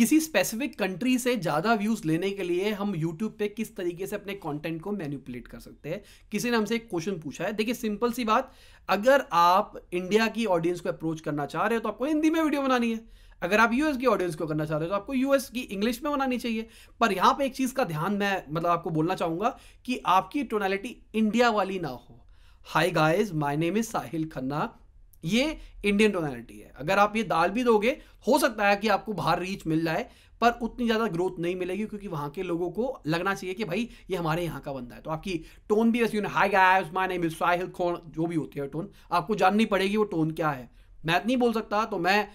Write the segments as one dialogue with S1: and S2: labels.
S1: किसी specific country से ज़्यादा व्यूज़ लेने के लिए हम यूट्यूब पे किस तरीके से अपने कंटेंट को मैनिपुलेट कर सकते हैं किसी ने हमसे एक क्वेश्चन पूछा है देखिए सिंपल सी बात अगर आप इंडिया की ऑडियंस को अप्रोच करना चाह रहे हो तो आपको हिंदी में वीडियो बनानी है अगर आप यूएस की ऑडियंस को करना चाह रहे हो तो आपको यूएस की इंग्लिश में बनानी चाहिए पर यहाँ पर एक चीज़ का ध्यान मैं मतलब आपको बोलना चाहूँगा कि आपकी टोनैलिटी इंडिया वाली ना हो hi guys my name is Sahil Khanna ये इंडियन टोनैलिटी है अगर आप ये दाल भी दोगे हो सकता है कि आपको बाहर रीच मिल जाए पर उतनी ज़्यादा ग्रोथ नहीं मिलेगी क्योंकि वहाँ के लोगों को लगना चाहिए कि भाई ये हमारे यहाँ का बंदा है तो आपकी टोन भी वैसे hi guy my name Sahil जो भी होती है टोन आपको जाननी पड़ेगी वो टोन क्या है मैं नहीं बोल सकता तो मैं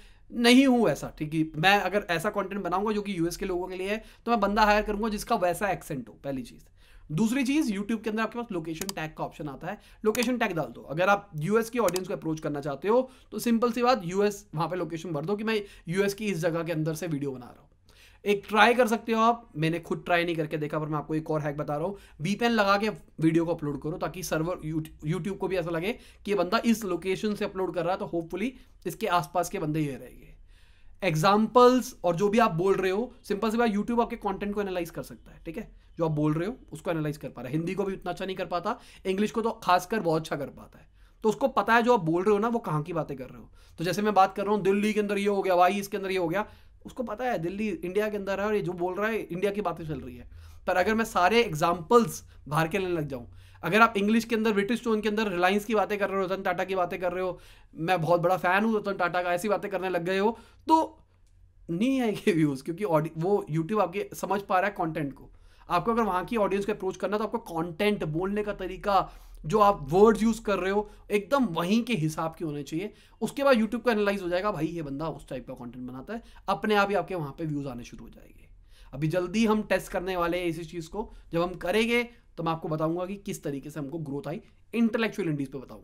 S1: नहीं हूँ ऐसा ठीक है मैं अगर ऐसा कंटेंट बनाऊंगा जो कि यूएस के लोगों के लिए है तो मैं बंदा हायर करूंगा जिसका वैसा एक्सेंट हो पहली चीज़ दूसरी चीज यूट्यूब के अंदर आपके पास लोकेशन टैग का ऑप्शन आता है लोकेशन टैग डाल दो अगर आप यूएस की ऑडियंस को अप्रोच करना चाहते हो तो सिंपल सी बात यूएस वहां पे लोकेशन भर दो कि मैं यूएस की इस जगह के अंदर से वीडियो बना रहा हूँ एक ट्राई कर सकते हो आप मैंने खुद ट्राई नहीं करके देखा पर मैं आपको एक और हैक बता रहा हूँ वीपीएन लगा के वीडियो को अपलोड करो ताकि सर्वर यूट्यूब को भी ऐसा लगे कि ये बंदा इस लोकेशन से अपलोड कर रहा है तो होपफुली इसके आसपास के बंदे ये रहेंगे एग्जाम्पल्स और जो भी आप बोल रहे हो सिंपल से बात यूट्यूब आपके कॉन्टेंट को एनालाइज कर सकता है ठीक है जो आप बोल रहे हो उसको एनालाइज कर पा रहा है हिंदी को भी उतना अच्छा नहीं कर पाता इंग्लिश को तो खासकर बहुत अच्छा कर पाता है तो उसको पता है जो आप बोल रहे हो ना वो कहाँ की बातें कर रहे हो तो जैसे मैं बात कर रहा हूँ दिल्ली के अंदर ये हो गया वाई इसके अंदर ये हो गया उसको पता है दिल्ली इंडिया के अंदर है और ये जो बोल रहा है इंडिया की बातें चल रही है पर अगर मैं सारे एग्जाम्पल्स बाहर के लेने लग जाऊँ अगर आप इंग्लिश के अंदर ब्रिटिश टोन के अंदर रिलायंस की बातें कर रहे हो रतन टाटा की बातें कर रहे हो मैं बहुत बड़ा फ़ैन हूँ रतन टाटा का ऐसी बातें करने लग गए हो तो नहीं आएंगे व्यूज़ क्योंकि वो यूट्यूब आपके समझ पा रहा है कॉन्टेंट को आपको अगर वहाँ की ऑडियंस को अप्रोच करना तो आपको कॉन्टेंट बोलने का तरीका जो आप वर्ड्स यूज़ कर रहे हो एकदम वहीं के हिसाब के होने चाहिए उसके बाद यूट्यूब का एनालाइज हो जाएगा भाई ये बंदा उस टाइप का कंटेंट बनाता है अपने आप ही आपके वहाँ पे व्यूज़ आने शुरू हो जाएंगे अभी जल्दी हम टेस्ट करने वाले हैं इसी चीज़ को जब हम करेंगे तो मैं आपको बताऊंगा कि किस तरीके से हमको ग्रोथ आई इंटेलेक्चुअल इंडीज पे बताऊंगा